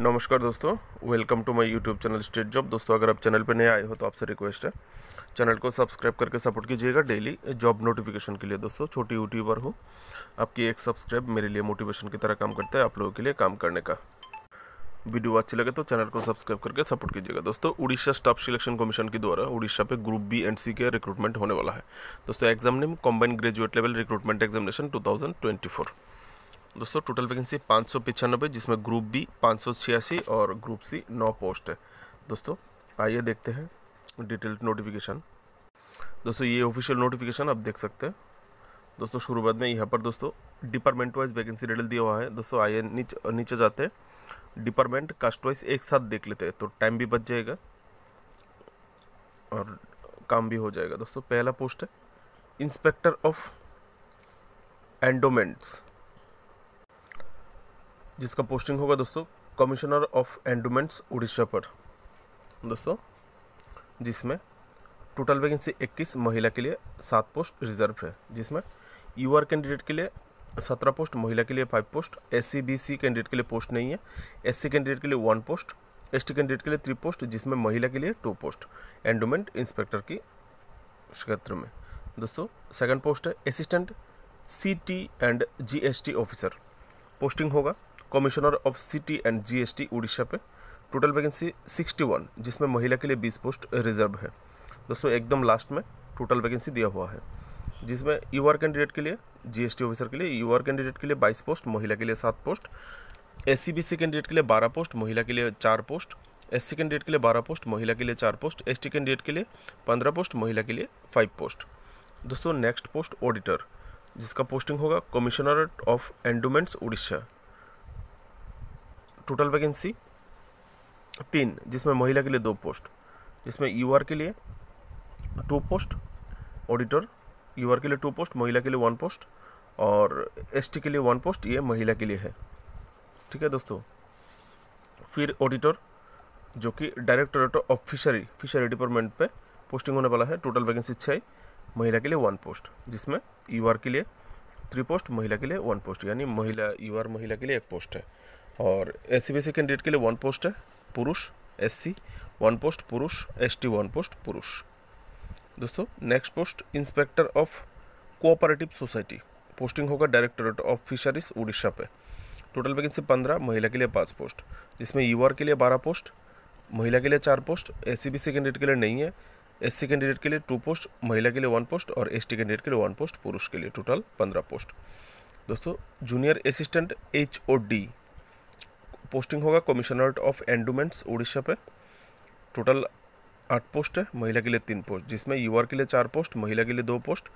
नमस्कार दोस्तों welcome to my YouTube channel state job दोस्तों अगर आप चैनल पर नए आए हो तो आपसे रिक्वेस्ट है चैनल को सब्सक्राइब करके सपोर्ट कीजिएगा डेली जॉब नोटिफिकेशन के लिए दोस्तों छोटी यूट्यूबर हूँ आपकी एक सब्सक्राइब मेरे लिए मोटिवेशन की तरह काम करता है आप लोगों के लिए काम करने का वीडियो अच्छी लगे तो चैनल को सब्सक्राइब करके सपोर्ट कीजिएगा दोस्तों उड़ीसा स्टाफ सिलेक्शन कमीशन के द्वारा उड़ीसा पे ग्रुप बी एंड सी के रिक्रूटमेंट होने वाला है दोस्तों exam name combined graduate level recruitment examination two दोस्तों टोटल वैकेंसी पाँच सौ पचानबे जिसमें ग्रुप बी पाँच सौ छियासी और ग्रुप सी नौ पोस्ट है दोस्तों आइए देखते हैं डिटेल्ड नोटिफिकेशन दोस्तों ये ऑफिशियल नोटिफिकेशन आप देख सकते हैं दोस्तों शुरुआत में यहाँ पर दोस्तों डिपार्टमेंट वाइज वैकेंसी डिटेल दिया हुआ है दोस्तों आइए नीच, नीचे जाते हैं डिपार्टमेंट कास्ट वाइज एक साथ देख लेते हैं तो टाइम भी बच जाएगा और काम भी हो जाएगा दोस्तों पहला पोस्ट है इंस्पेक्टर ऑफ एंडोमेंट्स जिसका पोस्टिंग होगा दोस्तों कमिश्नर ऑफ एंडोमेंट्स उड़ीसा पर दोस्तों जिसमें टोटल वैकेंसी 21 महिला के लिए सात पोस्ट रिजर्व है जिसमें यूआर कैंडिडेट के लिए सत्रह पोस्ट महिला के लिए five post S C B C candidate के लिए पोस्ट नहीं है एस सी कैंडिडेट के लिए one post S T candidate के लिए थ्री पोस्ट जिसमें महिला के लिए टू पोस्ट एंडोमेंट इंस्पेक्टर की क्षेत्र में दोस्तों सेकंड पोस्ट है assistant C T and G S T officer posting होगा commissioner of city and GST Orissa पे टोटल वैकेंसी 61 जिसमें महिला के लिए 20 पोस्ट रिजर्व है दोस्तों एकदम लास्ट में टोटल वैकेंसी दिया हुआ है जिसमें यूआर कैंडिडेट के लिए जीएसटी ऑफिसर के लिए यूआर कैंडिडेट के लिए 22 पोस्ट महिला के लिए 7 पोस्ट एस सी कैंडिडेट के लिए 12 पोस्ट महिला के लिए 4 पोस्ट एस कैंडिडेट के लिए 12 पोस्ट महिला के लिए 4 पोस्ट एस कैंडिडेट के लिए 15 पोस्ट महिला के लिए 5 पोस्ट दोस्तों नेक्स्ट पोस्ट ऑडिटर जिसका पोस्टिंग होगा commissionerate of endowments Orissa total vacancy तीन जिसमें महिला के लिए दो पोस्ट जिसमें यू के लिए टू पोस्ट ऑडिटर यू के लिए टू पोस्ट महिला के लिए वन पोस्ट और एस के लिए वन पोस्ट ये महिला के लिए है ठीक है दोस्तों फिर ऑडिटर जो कि directorate of fishery fishery department पे पोस्टिंग होने वाला है टोटल वैकेंसी छः महिला के लिए वन पोस्ट जिसमें यू के लिए थ्री पोस्ट महिला के लिए वन पोस्ट यानी महिला यू महिला के लिए एक पोस्ट है और एस सी कैंडिडेट के लिए वन पोस्ट है पुरुष एससी वन पोस्ट पुरुष एसटी वन पोस्ट पुरुष दोस्तों next post inspector of cooperative society posting होगा डायरेक्टोरेट ऑफ फिशरीज उड़ीसा पे टोटल वैकेंसी पंद्रह महिला के लिए पाँच पोस्ट जिसमें यूआर के लिए बारह पोस्ट महिला के लिए चार पोस्ट एस सी कैंडिडेट के लिए नहीं है एस सी कैंडिडेट के लिए टू पोस्ट महिला के लिए वन पोस्ट और एस कैंडिडेट के लिए वन पोस्ट पुरुष के लिए टोटल पंद्रह पोस्ट दोस्तों junior assistant H O D posting होगा कमिश्नरेट ऑफ एंडोमेंट्स उड़ीसा पे टोटल आठ पोस्ट है महिला के लिए तीन पोस्ट जिसमें यूआर के लिए चार पोस्ट महिला के लिए दो post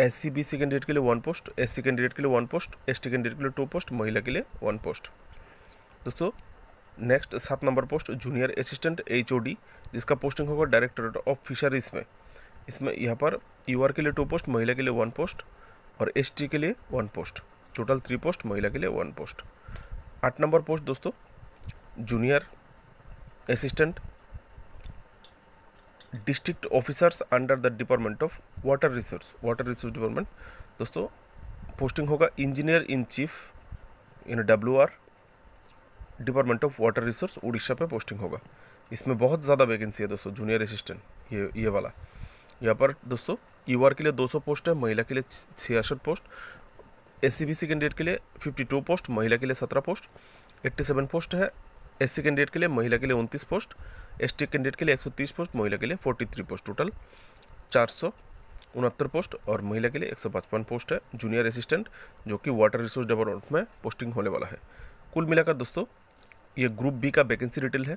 S C B C candidate के लिए one post S C candidate के लिए one post S T candidate के लिए टू पोस्ट महिला के लिए वन पोस्ट दोस्तों नेक्स्ट सात number post junior assistant H O D जिसका पोस्टिंग होगा डायरेक्टोरेट ऑफ फिशरीज में इसमें यहाँ पर यूआर के लिए टू पोस्ट महिला के लिए वन पोस्ट और टी के लिए one post total three post महिला के लिए वन पोस्ट आठ नंबर पोस्ट दोस्तों junior assistant district officers under the department of water resource water resource department दोस्तों पोस्टिंग होगा इंजीनियर इन चीफ यानी W R department of water resource Orissa पे posting होगा इसमें बहुत ज़्यादा वैकेंसी है दोस्तों जूनियर असिस्टेंट ये ये वाला यहाँ पर दोस्तों यू के लिए 200 पोस्ट है महिला के लिए छियासठ post S C B candidate के लिए 52 पोस्ट महिला के लिए 17 पोस्ट 87 पोस्ट है एस सी कैंडिडेट के लिए महिला के लिए उनतीस पोस्ट एस टी कैंडिडेट के लिए 130 पोस्ट महिला के लिए 43 पोस्ट टोटल चार उनहत्तर पोस्ट और महिला के लिए एक पोस्ट है जूनियर असिस्टेंट जो कि वाटर रिसोर्स डेवलपमेंट में पोस्टिंग होने वाला है कुल मिलाकर दोस्तों ये ग्रुप बी का वैकेंसी डिटेल है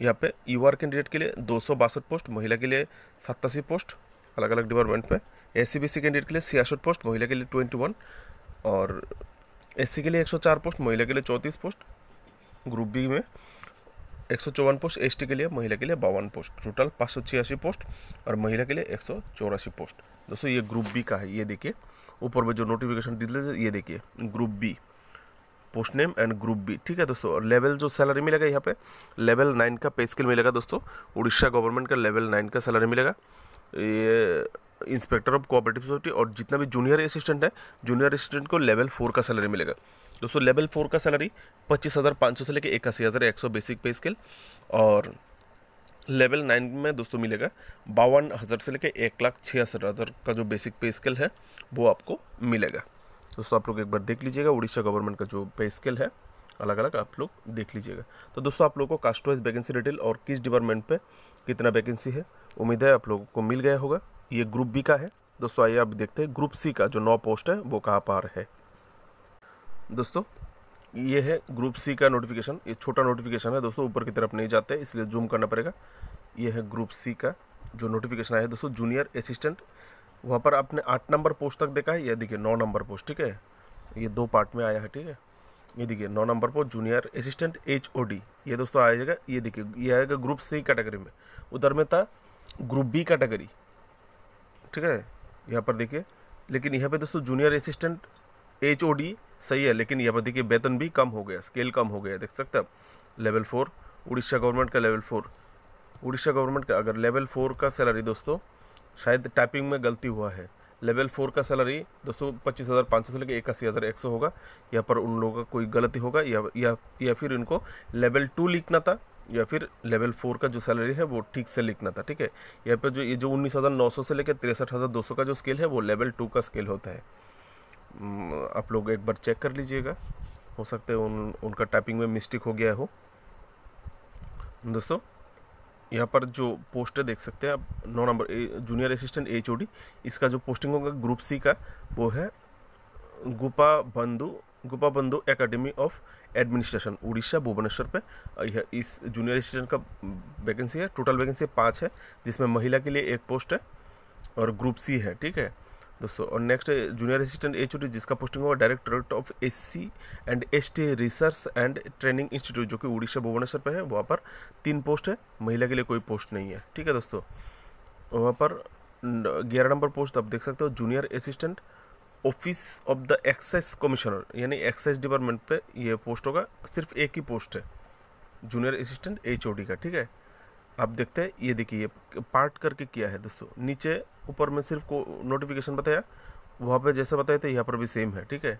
यहाँ पे यू आर कैंडिडेट के लिए दो पोस्ट महिला के लिए सत्तासी पोस्ट अलग अलग डिपार्टमेंट में एस सी कैंडिडेट के लिए छियासठ पोस्ट महिला के लिए ट्वेंटी और एस के लिए 104 पोस्ट महिला के लिए चौंतीस पोस्ट ग्रुप बी में एक पोस्ट एस के लिए महिला के लिए बावन पोस्ट टोटल पाँच पोस्ट और महिला के लिए एक पोस्ट दोस्तों ये ग्रुप बी का है ये देखिए ऊपर में जो नोटिफिकेशन डिटेल्स ये देखिए group B post name and group B ठीक है दोस्तों और लेवल जो सैलरी मिलेगा यहाँ पे लेवल नाइन का पे स्केल मिलेगा दोस्तों उड़ीसा गवर्नमेंट का लेवल नाइन का सैलरी मिलेगा ये इंस्पेक्टर ऑफ कोऑपरेटिव सोसाइटी और जितना भी जूनियर असिस्टेंट है जूनियर असिस्टेंट को लेवल फोर का सैलरी मिलेगा दोस्तों लेवल फोर का सैलरी पच्चीस हज़ार पाँच सौ से लेकर इक्यासी हज़ार एक सौ बेसिक पे स्केल और लेवल नाइन में दोस्तों मिलेगा बावन हज़ार से लेकर एक लाख छियासठ हज़ार का जो बेसिक पे स्केल है वो आपको मिलेगा दोस्तों आप लोग एक बार देख लीजिएगा उड़ीसा गवर्नमेंट का जो पे स्केल है अलग अलग आप लोग देख लीजिएगा तो दोस्तों आप लोगों को कास्ट वाइज वैकेंसी डिटेल और किस डिपार्टमेंट पे कितना वैकेंसी है उम्मीद है आप लोगों को मिल गया होगा ये ग्रुप बी का है दोस्तों आइए अब देखते हैं ग्रुप सी का जो नौ पोस्ट है वो कहाँ पर है दोस्तों ये है ग्रुप सी का नोटिफिकेशन ये छोटा नोटिफिकेशन है दोस्तों ऊपर की तरफ नहीं जाते इसलिए जूम करना पड़ेगा ये है ग्रुप सी का जो नोटिफिकेशन आया है दोस्तों जूनियर असिस्टेंट वहाँ पर आपने आठ नंबर पोस्ट तक देखा है यह देखिए नौ नंबर पोस्ट ठीक है ये दो पार्ट में आया है ठीक है ये देखिए नौ number post junior assistant H O D ये दोस्तों आ जाएगा ये देखिए ये आएगा ग्रुप सी कैटेगरी में उधर में था ग्रुप बी कैटेगरी ठीक है यहाँ पर देखिए लेकिन यहाँ पे दोस्तों junior assistant H O D सही है लेकिन यहाँ पर देखिए वेतन भी कम हो गया स्केल कम हो गया देख सकते आप लेवल फोर उड़ीसा गवर्नमेंट का लेवल फोर उड़ीसा गवर्नमेंट का अगर लेवल फोर का सैलरी दोस्तों शायद टाइपिंग में गलती हुआ है लेवल फोर का सैलरी दोस्तों पच्चीस हज़ार पाँच सौ से लेकर इक्यासी हज़ार एक सौ होगा यहाँ पर उन लोगों का कोई गलती होगा या या या फिर इनको लेवल टू लिखना था या फिर लेवल फोर का जो सैलरी है वो ठीक से लिखना था ठीक है यहाँ पर जो ये जो उन्नीस हज़ार नौ सौ से लेकर तिरसठ हज़ार दो सौ का जो स्केल है वो लेवल टू का स्केल होता है आप लोग एक बार चेक कर लीजिएगा हो सकता है उन उनका टाइपिंग में मिस्टेक हो गया हो दोस्तों यहाँ पर जो पोस्ट है देख सकते हैं आप नौ नंबर जूनियर असिस्टेंट एच इसका जो पोस्टिंग होगा ग्रुप सी का वो है Gopabandhu Gopabandhu academy of administration Orissa Bhubaneswar पे यह इस जूनियर असिस्टेंट का वैकेंसी है टोटल वैकेंसी पाँच है जिसमें महिला के लिए एक पोस्ट है और ग्रुप सी है ठीक है दोस्तों और नेक्स्ट जूनियर असिस्टेंट एच जिसका पोस्टिंग होगा directorate of S and S research and training institute जो कि उड़ीसा भुवनेश्वर पे है वहाँ पर तीन पोस्ट है महिला के लिए कोई पोस्ट नहीं है ठीक है दोस्तों वहाँ पर ग्यारह नंबर पोस्ट आप देख सकते हो junior assistant office of the excise commissioner यानी एक्साइज डिपार्टमेंट पे ये पोस्ट होगा सिर्फ एक ही पोस्ट है जूनियर असिस्टेंट एच का ठीक है आप देखते हैं ये देखिए ये पार्ट करके किया है दोस्तों नीचे ऊपर में सिर्फ को नोटिफिकेशन बताया वहाँ पे जैसे बताया था यहाँ पर भी सेम है ठीक है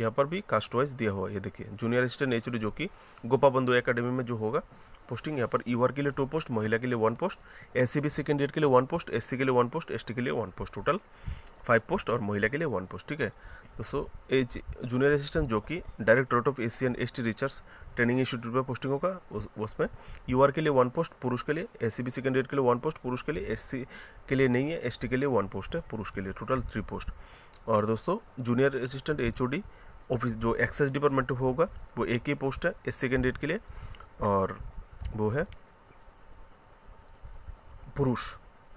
यहाँ पर भी कास्ट वाइज दिया हुआ है ये देखिए जूनियर असिस्टेंट एच जो कि गोपा बंधु अकेडमी में जो होगा पोस्टिंग यहाँ पर यूआर e के लिए टू पोस्ट महिला के लिए one post S C second year के लिए वन पोस्ट एस के लिए वन पोस्ट एस के लिए one post total five post और महिला के लिए वन पोस्ट ठीक है दोस्तों एज जूनियर असिस्टेंट जो कि directorate of Asian S T research training institute में पोस्टिंगों का उस उसमें यूआर के लिए वन पोस्ट पुरुष के लिए एस सी बी कैंडिडेट के लिए वन पोस्ट पुरुष के लिए एस सी के लिए नहीं है एस टी के लिए वन पोस्ट है पुरुष के लिए टोटल थ्री पोस्ट और दोस्तों junior assistant H O D office जो एक्साइज डिपार्टमेंट होगा वो एक ही पोस्ट है एस सी कैंडिडेट के लिए और वो है पुरुष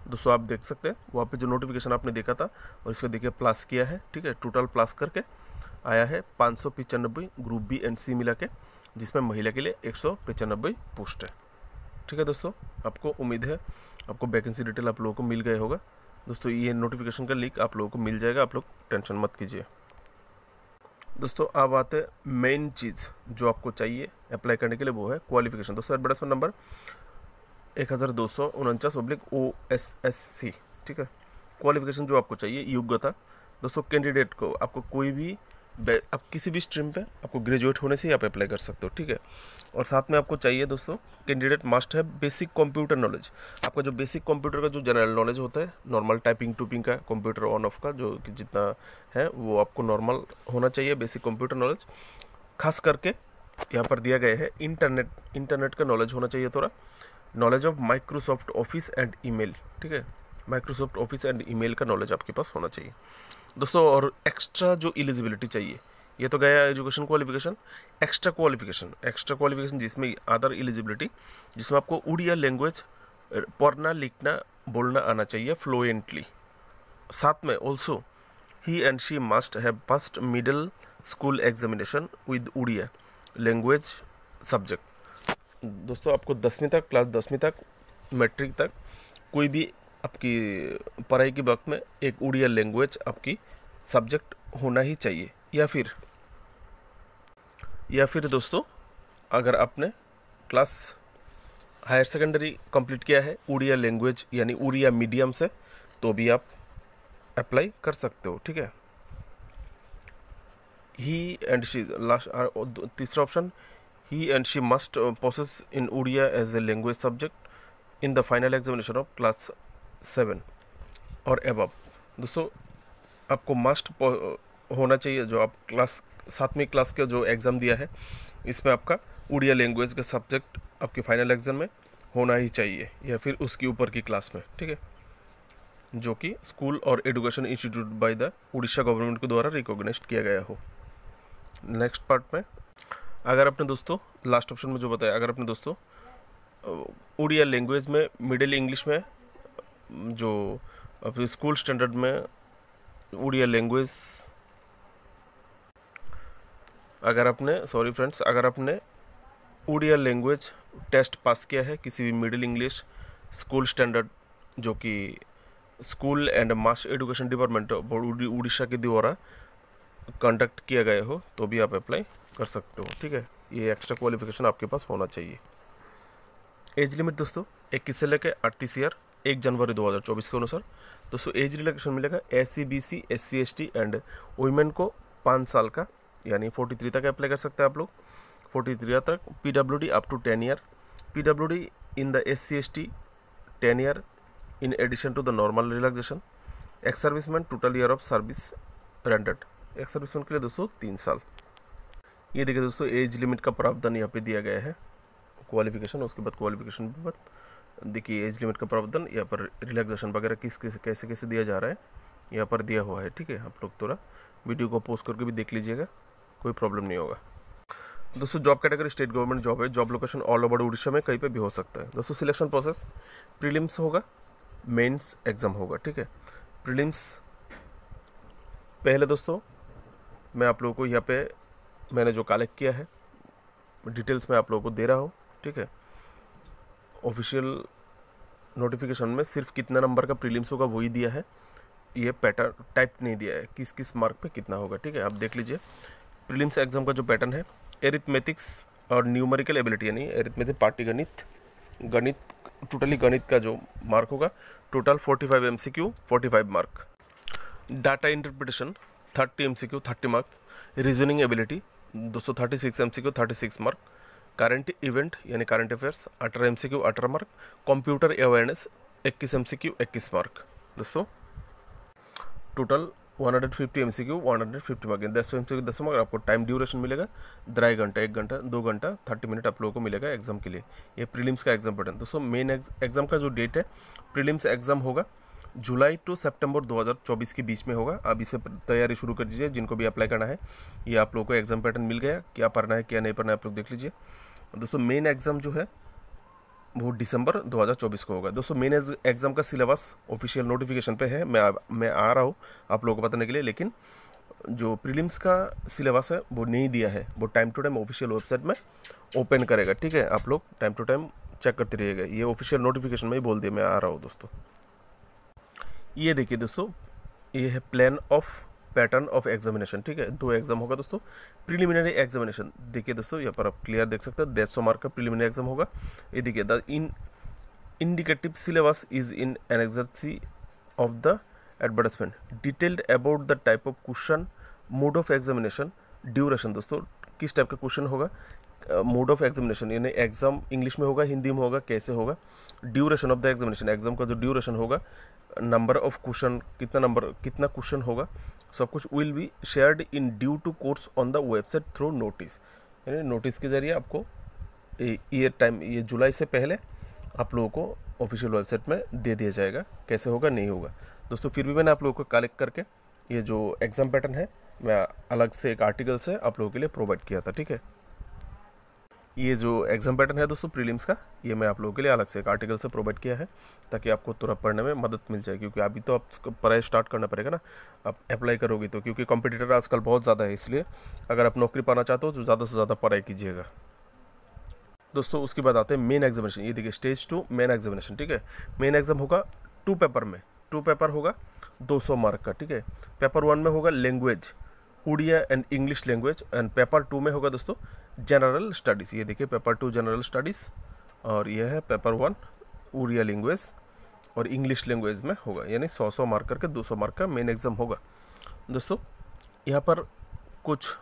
दोस्तों आप देख सकते हैं वहाँ पे जो नोटिफिकेशन आपने देखा था और इसको देखिए प्लस किया है ठीक है टोटल प्लस करके आया है पाँच सौ ग्रुप बी एंड सी मिला के जिसमें महिला के लिए एक सौ पोस्ट है ठीक है दोस्तों आपको उम्मीद है आपको वैकेंसी डिटेल आप लोगों को मिल गए होगा दोस्तों ये नोटिफिकेशन का लिंक आप लोगों को मिल जाएगा आप लोग टेंशन मत कीजिए दोस्तों अब आते हैं मेन चीज़ जो आपको चाहिए अप्लाई करने के लिए वो है क्वालिफिकेशन दोस्तों एडवर्टाइजमेंट नंबर एक हज़ार दो सौ उनचास public O S S C ठीक है क्वालिफिकेशन जो आपको चाहिए योग्यता दोस्तों कैंडिडेट को आपको कोई भी आप किसी भी स्ट्रीम पे आपको ग्रेजुएट होने से ही आप अप्लाई कर सकते हो ठीक है और साथ में आपको चाहिए दोस्तों कैंडिडेट मस्ट है बेसिक कंप्यूटर नॉलेज आपका जो बेसिक कंप्यूटर का जो जनरल नॉलेज होता है नॉर्मल टाइपिंग टूपिंग का कंप्यूटर ऑन ऑफ का जो कि जितना है वो आपको नॉर्मल होना चाहिए बेसिक कंप्यूटर नॉलेज खास करके यहाँ पर दिया गया है इंटरनेट इंटरनेट का नॉलेज होना चाहिए थोड़ा knowledge of Microsoft office and email ठीक है माइक्रोसॉफ्ट ऑफिस एंड ईमेल का नॉलेज आपके पास होना चाहिए दोस्तों और एक्स्ट्रा जो एलिजिबिलिटी चाहिए ये तो गया education qualification extra qualification extra qualification जिसमें अदर एलिजिबिलिटी जिसमें आपको उड़िया लैंग्वेज पढ़ना लिखना बोलना आना चाहिए फ्लुएंटली साथ में also he and she must have first middle school examination with Oriya language subject दोस्तों आपको दसवीं तक क्लास दसवीं तक मैट्रिक तक कोई भी आपकी पढ़ाई के वक्त में एक उड़िया लैंग्वेज आपकी सब्जेक्ट होना ही चाहिए या फिर या फिर दोस्तों अगर आपने क्लास हायर सेकेंडरी कंप्लीट किया है उड़िया लैंग्वेज यानी उड़िया मीडियम से तो भी आप अप्लाई कर सकते हो ठीक है ही एंड शी लास्ट तीसरा option He and she must uh, possess in Odia as a language subject in the final examination of class 7 or above dosto aapko must hona chahiye jo aap class सातवीं class ka jo exam diya hai isme aapka odia language ka subject aapke final exam mein होना ही चाहिए या फिर उसकी ऊपर की class में ठीक है जो कि स्कूल और education institute by the Orissa government के द्वारा रिकॉग्नाइज किया गया हो नेक्स्ट पार्ट में अगर अपने दोस्तों लास्ट ऑप्शन में जो बताया अगर अपने दोस्तों उड़िया लैंग्वेज में मिडिल इंग्लिश में जो स्कूल स्टैंडर्ड में उड़िया लैंग्वेज अगर आपने सॉरी फ्रेंड्स अगर आपने उड़िया लैंग्वेज टेस्ट पास किया है किसी भी मिडिल इंग्लिश स्कूल स्टैंडर्ड जो कि school and mass education department Orissa के द्वारा कंडक्ट किया गया हो तो भी आप अप्लाई कर सकते हो ठीक है ये एक्स्ट्रा क्वालिफिकेशन आपके पास होना चाहिए एज लिमिट दोस्तों इक्कीस से लेकर अड़तीस ईयर एक जनवरी 2024 के अनुसार दोस्तों एज रिलेक्शन मिलेगा S C B C S C S T and women को पाँच साल का यानी फोर्टी थ्री तक अप्लाई कर सकते हैं आप लोग फोर्टी थ्री तक P W D up to ten year P W D in the S C S T ten year in addition to the normal relaxation ex serviceman total year of service rendered ex के लिए दोस्तों तीन साल ये देखिए दोस्तों age limit का प्रावधान यहाँ पे दिया गया है क्वालिफिकेशन उसके बाद क्वालिफिकेशन के बाद देखिए एज लिमिट का प्रावधान यहाँ पर रिलैक्सेशन वगैरह किस कैसे कैसे कैसे दिया जा रहा है यहाँ पर दिया हुआ है ठीक है आप लोग थोड़ा वीडियो को पोस्ट करके भी देख लीजिएगा कोई प्रॉब्लम नहीं होगा दोस्तों job category state government job है job location all over Orissa में कहीं पर भी हो सकता है दोस्तों सिलेक्शन प्रोसेस प्रीलिम्स होगा मेन्स एग्ज़ाम होगा ठीक है प्रीलिम्स पहले दोस्तों मैं आप लोगों को यहाँ पे मैंने जो कलेक्ट किया है डिटेल्स मैं आप लोगों को दे रहा हूँ ठीक है ऑफिशियल नोटिफिकेशन में सिर्फ कितना नंबर का प्रीलिम्स होगा वही दिया है ये पैटर्न टाइप नहीं दिया है किस किस मार्क पे कितना होगा ठीक है आप देख लीजिए प्रीलिम्स एग्जाम का जो पैटर्न है एरिथमेटिक्स और न्यूमेरिकल एबिलिटी यानी एरिथमेटिक पार्टी गणित गणित टोटली गणित का जो मार्क होगा total 45 forty five mark data interpretation thirty M C Q thirty marks reasoning ability दो सौ thirty six M C Q thirty six mark current event यानी करंट अफेयर्स अठारह एम सी क्यू अठारह mark computer awareness इक्कीस M C Q इक्कीस mark दोस्तों total one hundred fifty M C Q one hundred fifty mark दस M C Q दस mark आपको time duration मिलेगा ढाई घंटा एक घंटा दो घंटा थर्टी मिनट आप लोगों को मिलेगा एग्जाम के लिए ये प्रीलिम्स का एग्जाम पैटर्न दोस्तों मेन एग्जाम का जो डेट है प्रीलिम्स एग्जाम होगा जुलाई टू सितंबर 2024 के बीच में होगा अब इसे तैयारी शुरू कर दीजिए जिनको भी अप्लाई करना है ये आप लोगों को एग्जाम पैटर्न मिल गया क्या पढ़ना है क्या नहीं पढ़ना है आप लोग देख लीजिए दोस्तों मेन एग्ज़ाम जो है वो दिसंबर 2024 को होगा दोस्तों मेन एग्ज़ाम का सिलेबस ऑफिशियल नोटिफिकेशन पे है मैं आ, मैं आ रहा हूँ आप लोगों को बताने के लिए लेकिन जो प्रीलिम्स का सिलेबस है वो नहीं दिया है वो time to time official website में ओपन करेगा ठीक है आप लोग टाइम टू टाइम चेक करते रहिएगा ये ऑफिशियल नोटिफिकेशन में ही बोल दिया मैं आ रहा हूँ दोस्तों ये देखिए दोस्तों ये है plan of pattern of examination ठीक है दो एग्जाम होगा दोस्तों प्रीलिमिनरी एग्जामिनेशन देखिए दोस्तों यहाँ पर आप क्लियर देख सकते हैं डेढ़ सौ मार्क का प्रीलिमिनरी एग्जाम होगा ये देखिए the in indicative syllabus is in annexure of the advertisement detailed about the type of question mode of examination duration दोस्तों किस टाइप का क्वेश्चन होगा मोड ऑफ एग्जामिनेशन यानी एग्ज़ाम इंग्लिश में होगा हिंदी में होगा कैसे होगा duration of the examination exam का जो ड्यूरेशन होगा नंबर ऑफ क्वेश्चन कितना नंबर कितना क्वेश्चन होगा सब कुछ will be shared in due to course on the website through notice यानी नोटिस के जरिए आपको ये टाइम ये जुलाई से पहले आप लोगों को ऑफिशियल वेबसाइट में दे दिया जाएगा कैसे होगा नहीं होगा दोस्तों फिर भी मैंने आप लोगों को कलेक्ट करके ये जो एग्ज़ाम पैटर्न है मैं अलग से एक आर्टिकल से आप लोगों के लिए प्रोवाइड किया था ठीक है ये जो एग्जाम पैटर्न है दोस्तों प्रीलिम्स का ये मैं आप लोगों के लिए अलग से एक आर्टिकल से प्रोवाइड किया है ताकि आपको तुरंत पढ़ने में मदद मिल जाए क्योंकि अभी तो आप पढ़ाई स्टार्ट करना पड़ेगा ना आप अप्लाई करोगे तो क्योंकि कॉम्पिटिटर आजकल बहुत ज़्यादा है इसलिए अगर आप नौकरी पाना चाहते हो तो ज़्यादा से ज़्यादा पढ़ाई कीजिएगा दोस्तों उसके बाद आते हैं मेन एग्जामिनेशन ये देखिए स्टेज टू मेन एग्जामिनेशन ठीक है मेन एग्जाम होगा टू पेपर में टू पेपर होगा सौ मार्क का ठीक है पेपर वन में होगा language Oriya and English language and paper two में होगा दोस्तों जनरल स्टडीज़ ये देखिए पेपर टू जनरल स्टडीज़ और यह है पेपर वन उड़िया लैंग्वेज और इंग्लिश लैंग्वेज में होगा यानी सौ सौ मार्क करके दो सौ मार्क का मेन एग्ज़ाम होगा दोस्तों यहाँ पर कुछ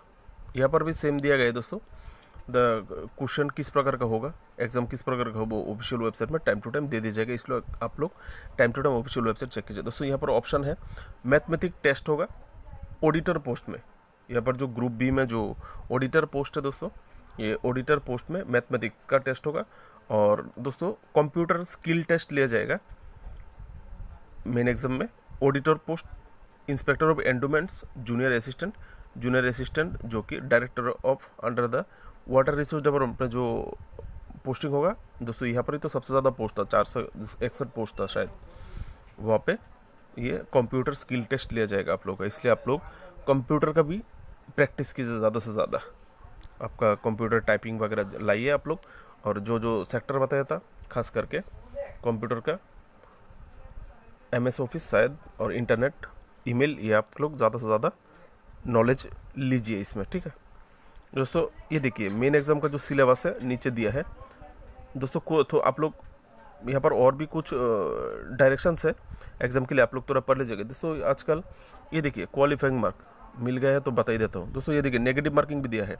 यहाँ पर भी सेम दिया गया है दोस्तों द क्वेश्चन किस प्रकार का होगा एग्जाम किस प्रकार का होगा वो ऑफिशियल वेबसाइट में टाइम टू टाइम दे दिया जाएगा इसलिए आप लोग time to time official website check कीजिए दोस्तों यहाँ पर ऑप्शन है मैथमेटिक टेस्ट होगा ऑडिटर पोस्ट में यहाँ पर जो ग्रुप बी में जो ऑडिटर पोस्ट है दोस्तों ये ऑडिटर पोस्ट में मैथमेटिक का टेस्ट होगा और दोस्तों कंप्यूटर स्किल टेस्ट लिया जाएगा मेन एग्जाम में auditor post inspector of endowments junior assistant junior assistant जो कि director of under the water resource development जो पोस्टिंग होगा दोस्तों यहाँ पर ही तो सबसे ज़्यादा पोस्ट था चार सौ इकसठ पोस्ट था शायद वहाँ पे ये कंप्यूटर स्किल टेस्ट लिया जाएगा आप लोग का इसलिए आप लोग कंप्यूटर का भी प्रैक्टिस कीजिए ज़्यादा से ज़्यादा आपका कंप्यूटर टाइपिंग वगैरह लाइए आप लोग और जो जो सेक्टर बताया था खास करके कंप्यूटर का एम एस ऑफिस शायद और इंटरनेट ईमेल ये आप लोग ज़्यादा से ज़्यादा नॉलेज लीजिए इसमें ठीक है दोस्तों ये देखिए मेन एग्ज़ाम का जो सिलेबस है नीचे दिया है दोस्तों को तो आप लोग यहाँ पर और भी कुछ डायरेक्शंस है एग्ज़ाम के लिए आप लोग थोड़ा पढ़ लीजिएगा दोस्तों आजकल ये देखिए क्वालिफाइंग मार्क मिल गया है तो बता ही देता हूँ दोस्तों ये देखिए नेगेटिव मार्किंग भी दिया है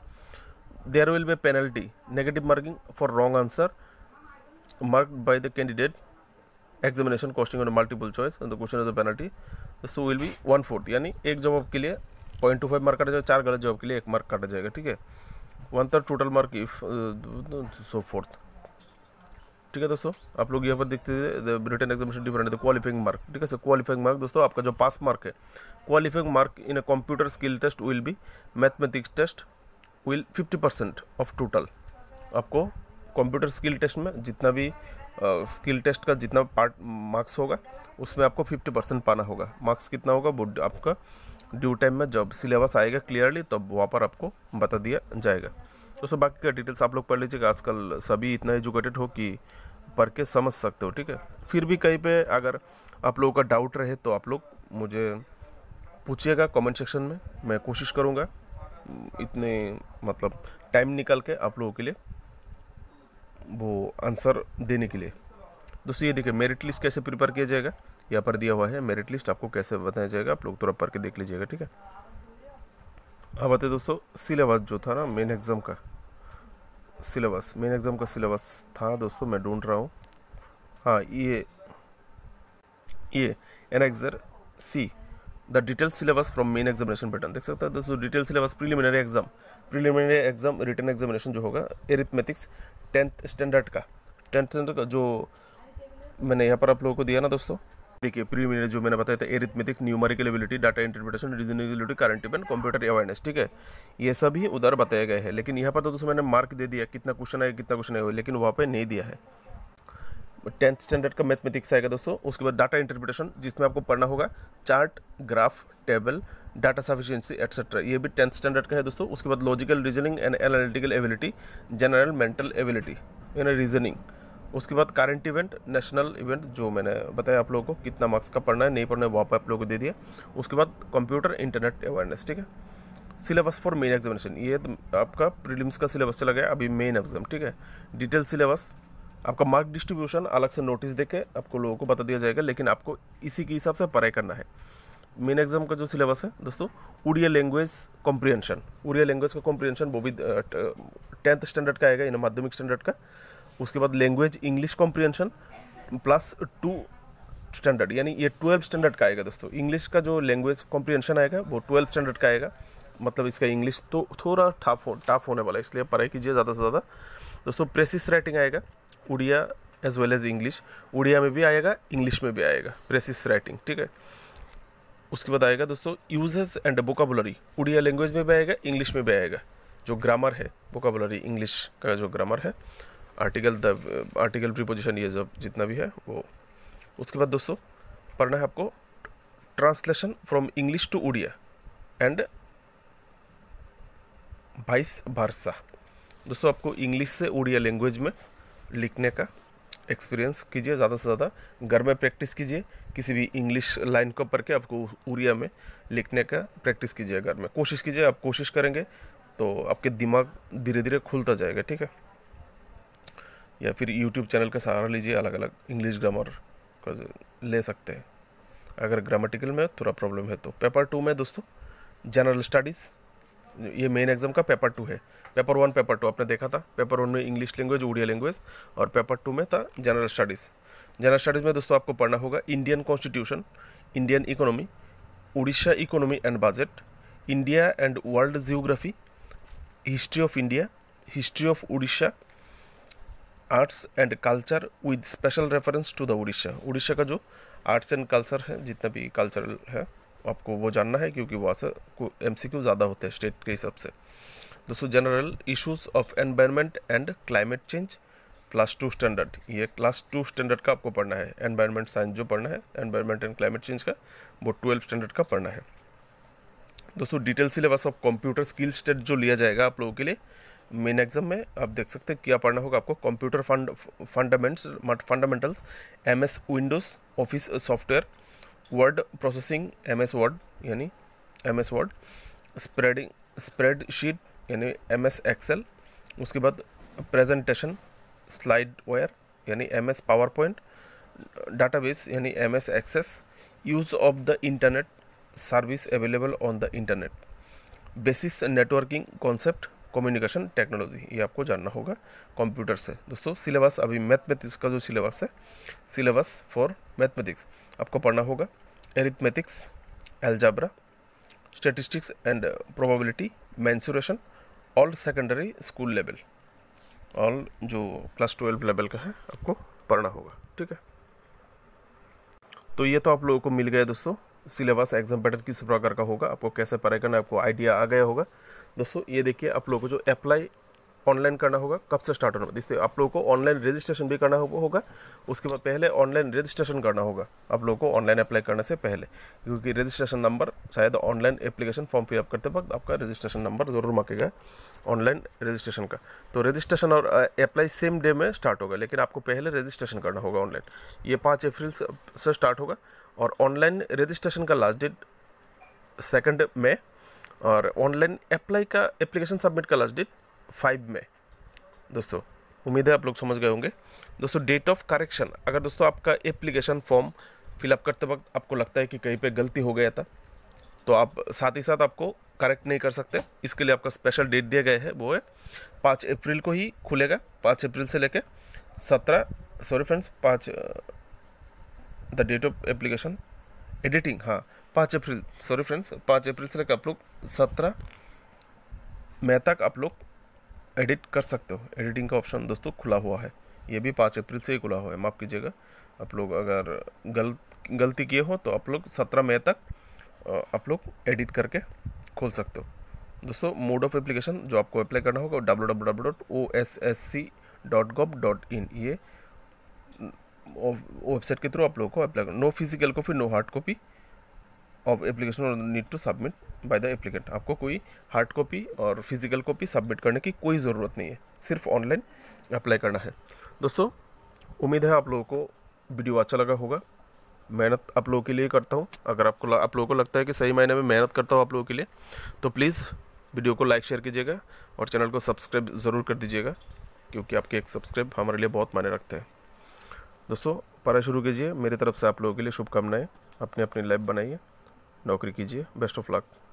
there will be penalty negative marking for wrong answer marked by the candidate examination question और multiple choice the question is the penalty so will be one fourth यानी एक जवाब के लिए पॉइंट टू फाइव मार्क काटा जाएगा चार गलत जवाब के लिए एक मार्क काटा जाएगा ठीक है one third total mark if so fourth ठीक है दोस्तों आप लोग यहाँ पर देखते थे रिटर्न एग्जामिनेशन डिफरेंट है क्वालिफाइंग मार्क ठीक है सर क्वालिफाइंग मार्क दोस्तों आपका जो पास मार्क है qualifying mark in a computer skill test will be mathematics test will fifty percent of total आपको कंप्यूटर स्किल टेस्ट में जितना भी स्किल टेस्ट का जितना पार्ट मार्क्स होगा उसमें आपको फिफ्टी परसेंट पाना होगा मार्क्स कितना होगा वो आपका ड्यू टाइम में जब सिलेबस आएगा क्लियरली तब तो वहाँ पर आपको बता दिया जाएगा तो सर बाकी का डिटेल्स आप लोग पढ़ लीजिएगा आजकल सभी इतना एजुकेटेड हो कि पढ़ के समझ सकते हो ठीक है फिर भी कहीं पे अगर आप लोगों का डाउट रहे तो आप लोग मुझे पूछिएगा कमेंट सेक्शन में मैं कोशिश करूँगा इतने मतलब टाइम निकाल के आप लोगों के लिए वो आंसर देने के लिए दोस्तों ये देखिए मेरिट लिस्ट कैसे प्रिपेयर किया जाएगा यहाँ पर दिया हुआ है मेरिट लिस्ट आपको कैसे बताया जाएगा आप लोग थोड़ा पढ़ के देख लीजिएगा ठीक है हाँ बताए दोस्तों सिलेबस जो था ना मेन एग्ज़ाम का सिलेबस मेन एग्ज़ाम का सिलेबस था दोस्तों मैं ढूंढ रहा हूँ हाँ ये ये annexure the detail syllabus from main examination pattern देख सकते हैं दोस्तों detail syllabus preliminary exam preliminary exam written examination जो होगा एरिथमेटिक्स टेंथ स्टैंडर्ड का टेंथ स्टैंडर्ड का जो मैंने यहाँ पर आप लोगों को दिया ना दोस्तों देखिए प्रीलिमिनरी जो मैंने बताया था arithmetic numerical ability data interpretation reasonability current event computer awareness ठीक है ये सब ही उधर बताया गया है लेकिन यहाँ पर तो दोस्तों मैंने मार्क दे दिया कितना क्वेश्चन आया कितना क्वेश्चन है लेकिन वहाँ पर नहीं दिया है और टेंथ स्टैंडर्ड का मैथमेटिक्स आएगा दोस्तों उसके बाद डाटा इंटरप्रिटेशन जिसमें आपको पढ़ना होगा chart graph table data sufficiency etcetera ये भी टेंथ स्टैंडर्ड का है दोस्तों उसके बाद logical reasoning and analytical ability general mental ability यानी रीजनिंग उसके बाद करंट इवेंट नेशनल इवेंट जो मैंने बताया आप लोगों को कितना मार्क्स का पढ़ना है नहीं पढ़ना है वहाँ पर आप लोगों को दे दिया उसके बाद कंप्यूटर इंटरनेट अवेयरनेस ठीक है सिलेबस फॉर मेन एग्जामिनेशन ये तो आपका प्रीलिम्स का सिलेबस चला गया अभी मेन एग्जाम ठीक है डिटेल सिलेबस आपका मार्क डिस्ट्रीब्यूशन अलग से नोटिस देके आपको लोगों को बता दिया जाएगा लेकिन आपको इसी के हिसाब से पढ़ाई करना है मेन एग्जाम का जो सिलेबस है दोस्तों Oriya language comprehension Oriya language का कॉम्प्रिहेंशन वो भी टेंथ स्टैंडर्ड का आएगा यानी माध्यमिक स्टैंडर्ड का उसके बाद language English comprehension plus two standard यानी ये ट्वेल्व स्टैंडर्ड का आएगा दोस्तों इंग्लिश का जो लैंग्वेज कॉम्प्रिहेंशन आएगा वो ट्वेल्व स्टैंडर्ड का आएगा मतलब इसका इंग्लिश तो थोड़ा टफ हो टफ होने वाला है इसलिए पढ़ाई कीजिए ज़्यादा से ज़्यादा दोस्तों प्रेसिस राइटिंग आएगा Oriya as well as English Oriya में भी आएगा इंग्लिश में भी आएगा प्रेसिस राइटिंग ठीक है उसके बाद आएगा दोस्तों usage and vocabulary Oriya language में भी आएगा इंग्लिश में भी आएगा जो ग्रामर है वोकाबुलरी इंग्लिश का जो ग्रामर है आर्टिकल द आर्टिकल प्रीपोजिशन ये जब जितना भी है वो उसके बाद दोस्तों पढ़ना है आपको translation from English to Oriya and vice versa दोस्तों आपको इंग्लिश से उड़िया लैंग्वेज में लिखने का एक्सपीरियंस कीजिए ज़्यादा से ज़्यादा घर में प्रैक्टिस कीजिए किसी भी इंग्लिश लाइन को पढ़ के आपको उड़िया में लिखने का प्रैक्टिस कीजिए घर में कोशिश कीजिए आप कोशिश करेंगे तो आपके दिमाग धीरे धीरे खुलता जाएगा ठीक है या फिर यूट्यूब चैनल का सहारा लीजिए अलग अलग इंग्लिश ग्रामर का ले सकते हैं अगर ग्रामेटिकल में थोड़ा प्रॉब्लम है तो पेपर टू में दोस्तों जनरल स्टडीज़ ये मेन एग्जाम का पेपर टू है पेपर वन पेपर टू आपने देखा था पेपर वन में इंग्लिश लैंग्वेज उड़िया लैंग्वेज और पेपर टू में था जनरल स्टडीज़ जनरल स्टडीज़ में दोस्तों आपको पढ़ना होगा Indian constitution Indian economy Orissa economy and budget India and world geography history of India history of Orissa arts and culture with special reference to the Orissa Orissa का जो आर्ट्स एंड कल्चर है जितना भी कल्चरल है आपको वो जानना है क्योंकि वहाँ से एम ज़्यादा होते हैं स्टेट के हिसाब से दोस्तों general issues of environment and climate change class two standard ये क्लास टू स्टैंडर्ड का आपको पढ़ना है एनवायरमेंट साइंस जो पढ़ना है एनवायरमेंट एंड क्लाइमेट चेंज का वो ट्वेल्व स्टैंडर्ड का पढ़ना है दोस्तों detail syllabus of computer skill state जो लिया जाएगा आप लोगों के लिए मेन एग्जाम में आप देख सकते हैं क्या पढ़ना होगा आपको computer fund fundaments fundamentals M S Windows Office software word processing M S Word यानी M S Word spreading spread sheet यानी एम एस एक्सेल उसके बाद प्रेजेंटेशन स्लाइड वायर यानी M S PowerPoint database यानी M S Access use of the internet service available on the internet basis networking concept communication technology ये आपको जानना होगा computer से दोस्तों सिलेबस अभी मैथमेटिक्स का जो सिलेबस है सिलेबस फॉर मैथमेटिक्स आपको पढ़ना होगा arithmetics algebra statistics and probability mensuration all secondary school level all जो क्लास ट्वेल्व लेवल का है आपको पढ़ना होगा ठीक है तो ये तो आप लोगों को मिल गया दोस्तों सिलेबस एग्जाम पैटर्न किस प्रकार का होगा आपको कैसे पढ़ाई करना आपको आइडिया आ गया होगा दोस्तों ये देखिए आप लोगों को जो अप्लाई ऑनलाइन करना होगा कब से स्टार्ट होना जिससे आप लोगों को ऑनलाइन रजिस्ट्रेशन भी करना होगा उसके बाद पहले ऑनलाइन रजिस्ट्रेशन करना होगा आप लोगों को ऑनलाइन अप्लाई करने से पहले क्योंकि रजिस्ट्रेशन नंबर शायद ऑनलाइन एप्लीकेशन फॉर्म फिलअप करते वक्त आपका रजिस्ट्रेशन नंबर ज़रूर मांगेगा ऑनलाइन रजिस्ट्रेशन का तो रजिस्ट्रेशन और अप्लाई सेम डे में स्टार्ट होगा लेकिन आपको पहले रजिस्ट्रेशन करना होगा ऑनलाइन ये पाँच अप्रैल से स्टार्ट होगा और ऑनलाइन रजिस्ट्रेशन का लास्ट डेट सेकेंड मई और ऑनलाइन अप्लाई का एप्लीकेशन सबमिट का लास्ट डेट फाइव में दोस्तों उम्मीद है आप लोग समझ गए होंगे दोस्तों डेट ऑफ करेक्शन अगर दोस्तों आपका एप्लीकेशन फॉर्म फिलअप करते वक्त आपको लगता है कि कहीं पे गलती हो गया था तो आप साथ ही साथ आपको करेक्ट नहीं कर सकते इसके लिए आपका स्पेशल डेट दिया गया है वो है पाँच अप्रैल को ही खुलेगा पाँच अप्रैल से लेकर सत्रह सॉरी फ्रेंड्स पाँच the date of application editing हाँ पाँच अप्रैल सॉरी फ्रेंड्स पाँच अप्रैल से आप लोग सत्रह मई तक आप लोग एडिट कर सकते हो एडिटिंग का ऑप्शन दोस्तों खुला हुआ है ये भी पाँच अप्रैल से ही खुला हुआ है माफ़ कीजिएगा आप लोग अगर गलत गलती किए हो तो आप लोग सत्रह मई तक आप लोग एडिट करके खोल सकते हो दोस्तों मोड ऑफ एप्लीकेशन जो आपको अप्लाई करना होगा W W W dot O S S C dot gov dot in ये वेबसाइट के थ्रू आप लोगों को अप्लाई करना no physical copy no hard copy of application और need to submit by the applicant आपको कोई हार्ड कॉपी और फिजिकल कॉपी सबमिट करने की कोई ज़रूरत नहीं है सिर्फ ऑनलाइन अप्लाई करना है दोस्तों उम्मीद है आप लोगों को वीडियो अच्छा लगा होगा मेहनत आप लोगों के लिए करता हूँ अगर आपको आप लोगों को लगता है कि सही मायने में मेहनत करता हूँ आप लोगों के लिए तो प्लीज़ वीडियो को लाइक शेयर कीजिएगा और चैनल को सब्सक्राइब ज़रूर कर दीजिएगा क्योंकि आपके एक सब्सक्राइब हमारे लिए बहुत मायने रखते हैं दोस्तों पढ़ाई शुरू कीजिए मेरी तरफ से आप लोगों के लिए शुभकामनाएँ अपनी अपनी लाइफ बनाइए नौकरी कीजिए बेस्ट ऑफ लक